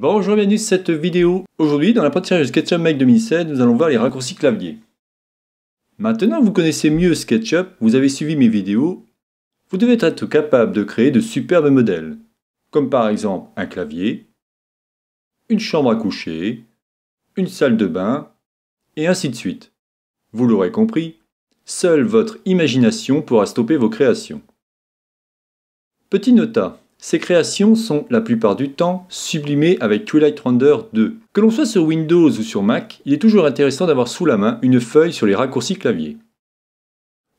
Bonjour, et bienvenue sur cette vidéo. Aujourd'hui, dans la l'apprentissage de SketchUp Make 2017, nous allons voir les raccourcis clavier. Maintenant vous connaissez mieux SketchUp, vous avez suivi mes vidéos, vous devez être capable de créer de superbes modèles, comme par exemple un clavier, une chambre à coucher, une salle de bain, et ainsi de suite. Vous l'aurez compris, seule votre imagination pourra stopper vos créations. Petit nota, ces créations sont la plupart du temps sublimées avec Twilight Render 2. Que l'on soit sur Windows ou sur Mac, il est toujours intéressant d'avoir sous la main une feuille sur les raccourcis clavier.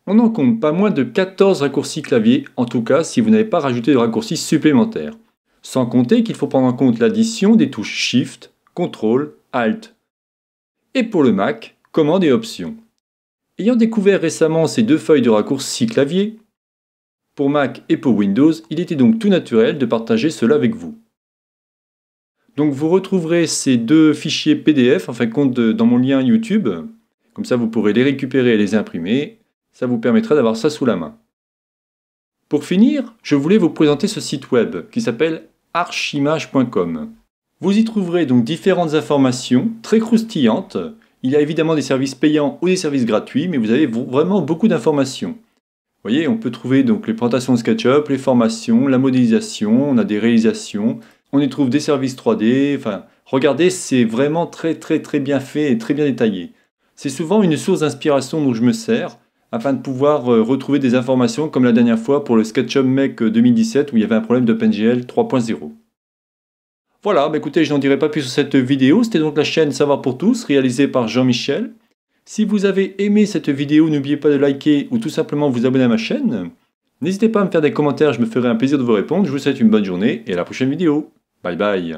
On n'en compte pas moins de 14 raccourcis clavier, en tout cas si vous n'avez pas rajouté de raccourcis supplémentaires. Sans compter qu'il faut prendre en compte l'addition des touches Shift, Ctrl, Alt. Et pour le Mac, Commande et Options. Ayant découvert récemment ces deux feuilles de raccourcis clavier, pour Mac et pour Windows, il était donc tout naturel de partager cela avec vous. Donc vous retrouverez ces deux fichiers PDF, en fin compte, dans mon lien YouTube. Comme ça, vous pourrez les récupérer et les imprimer. Ça vous permettra d'avoir ça sous la main. Pour finir, je voulais vous présenter ce site web qui s'appelle archimage.com. Vous y trouverez donc différentes informations très croustillantes. Il y a évidemment des services payants ou des services gratuits, mais vous avez vraiment beaucoup d'informations. Vous voyez, on peut trouver donc les plantations de SketchUp, les formations, la modélisation, on a des réalisations, on y trouve des services 3D, enfin, regardez, c'est vraiment très très très bien fait et très bien détaillé. C'est souvent une source d'inspiration dont je me sers afin de pouvoir euh, retrouver des informations comme la dernière fois pour le SketchUp mec 2017 euh, où il y avait un problème d'OpenGL 3.0. Voilà, mais bah, écoutez, je n'en dirai pas plus sur cette vidéo. C'était donc la chaîne Savoir pour tous, réalisée par Jean-Michel. Si vous avez aimé cette vidéo, n'oubliez pas de liker ou tout simplement vous abonner à ma chaîne. N'hésitez pas à me faire des commentaires, je me ferai un plaisir de vous répondre. Je vous souhaite une bonne journée et à la prochaine vidéo. Bye bye